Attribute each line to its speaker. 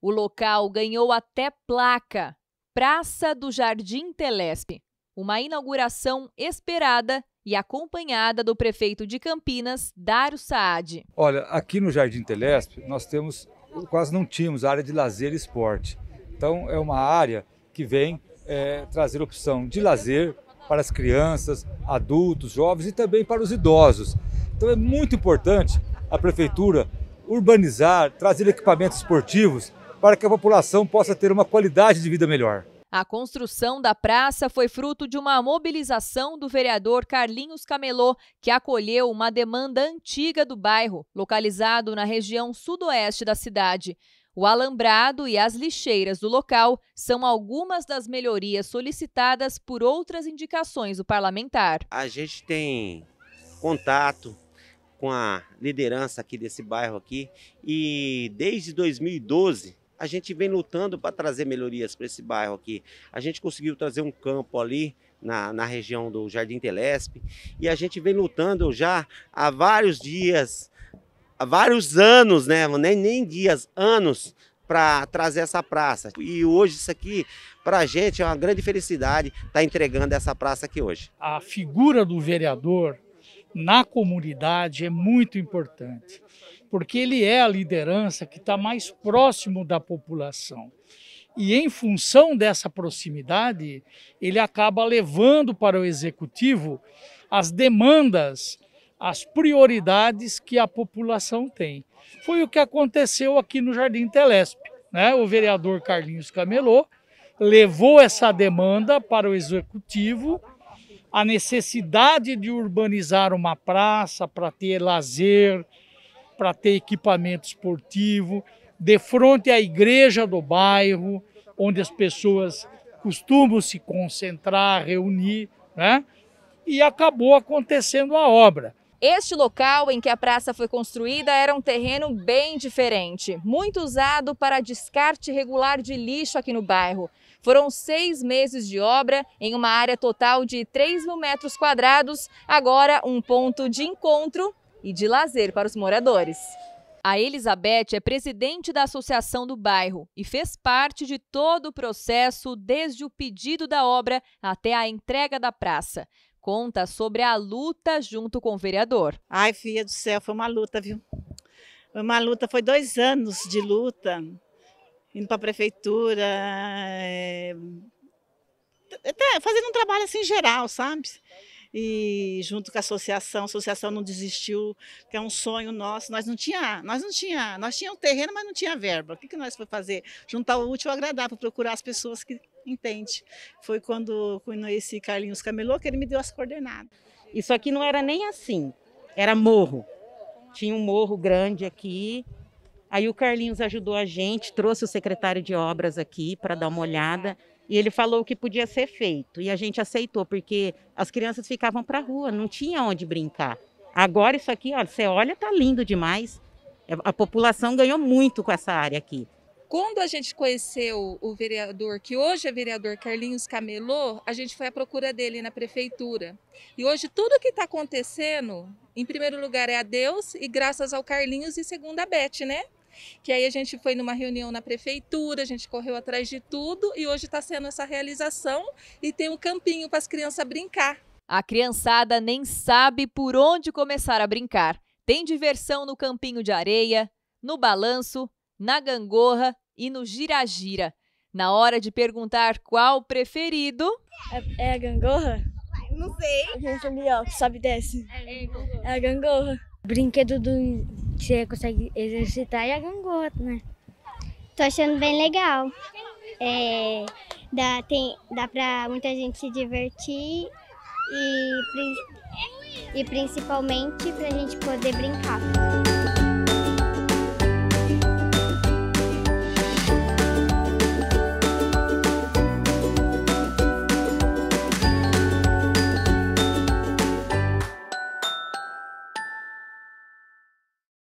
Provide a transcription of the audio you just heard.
Speaker 1: O local ganhou até placa Praça do Jardim Telesp, uma inauguração esperada e acompanhada do prefeito de Campinas, Dário Saad.
Speaker 2: Olha, aqui no Jardim Telesp nós temos, quase não tínhamos área de lazer e esporte. Então é uma área que vem é, trazer opção de lazer para as crianças, adultos, jovens e também para os idosos. Então é muito importante a prefeitura urbanizar, trazer equipamentos esportivos para que a população possa ter uma qualidade de vida melhor.
Speaker 1: A construção da praça foi fruto de uma mobilização do vereador Carlinhos Camelô, que acolheu uma demanda antiga do bairro, localizado na região sudoeste da cidade. O alambrado e as lixeiras do local são algumas das melhorias solicitadas por outras indicações do parlamentar.
Speaker 3: A gente tem contato com a liderança aqui desse bairro aqui e desde 2012 a gente vem lutando para trazer melhorias para esse bairro aqui. A gente conseguiu trazer um campo ali na, na região do Jardim Telespe e a gente vem lutando já há vários dias, há vários anos, né? Nem, nem dias, anos para trazer essa praça. E hoje isso aqui, para a gente, é uma grande felicidade estar tá entregando essa praça aqui hoje.
Speaker 2: A figura do vereador na comunidade é muito importante porque ele é a liderança que está mais próximo da população. E em função dessa proximidade, ele acaba levando para o executivo as demandas, as prioridades que a população tem. Foi o que aconteceu aqui no Jardim Telesp. Né? O vereador Carlinhos Camelô levou essa demanda para o executivo, a necessidade de urbanizar uma praça para ter lazer, para ter equipamento esportivo, de frente à igreja do bairro, onde as pessoas costumam se concentrar, reunir, né? E acabou acontecendo a obra.
Speaker 1: Este local em que a praça foi construída era um terreno bem diferente, muito usado para descarte regular de lixo aqui no bairro. Foram seis meses de obra em uma área total de 3 mil metros quadrados, agora um ponto de encontro e de lazer para os moradores. A Elizabeth é presidente da Associação do Bairro e fez parte de todo o processo, desde o pedido da obra até a entrega da praça. Conta sobre a luta junto com o vereador.
Speaker 3: Ai, filha do céu, foi uma luta, viu? Foi uma luta, foi dois anos de luta, indo para a prefeitura, é... fazendo um trabalho assim geral, sabe? e junto com a associação, a associação não desistiu, que é um sonho nosso. Nós não tinha, nós não tinha, nós um terreno, mas não tinha verba. O que, que nós foi fazer? Juntar o útil ao agradável, procurar as pessoas que entende. Foi quando conheci Carlinhos Camelô que ele me deu as coordenadas. Isso aqui não era nem assim, era morro. Tinha um morro grande aqui. Aí o Carlinhos ajudou a gente, trouxe o secretário de obras aqui para dar uma olhada. E ele falou o que podia ser feito. E a gente aceitou, porque as crianças ficavam para a rua, não tinha onde brincar. Agora isso aqui, olha, você olha, tá lindo demais. É, a população ganhou muito com essa área aqui.
Speaker 1: Quando a gente conheceu o vereador, que hoje é vereador Carlinhos Camelô, a gente foi à procura dele na prefeitura. E hoje tudo que está acontecendo, em primeiro lugar é a Deus e graças ao Carlinhos e segundo a Beth, né? que aí a gente foi numa reunião na prefeitura, a gente correu atrás de tudo e hoje está sendo essa realização e tem um campinho para as crianças brincar. A criançada nem sabe por onde começar a brincar. Tem diversão no campinho de areia, no balanço, na gangorra e no gira-gira. Na hora de perguntar qual preferido.
Speaker 2: É, é a gangorra? Não sei. A gente ali, ó, sobe desce. É É a gangorra. Brinquedo do você consegue exercitar e a gangorra, né? Tô achando bem legal. É, dá, tem, dá pra muita gente
Speaker 1: se divertir e, e principalmente pra gente poder brincar.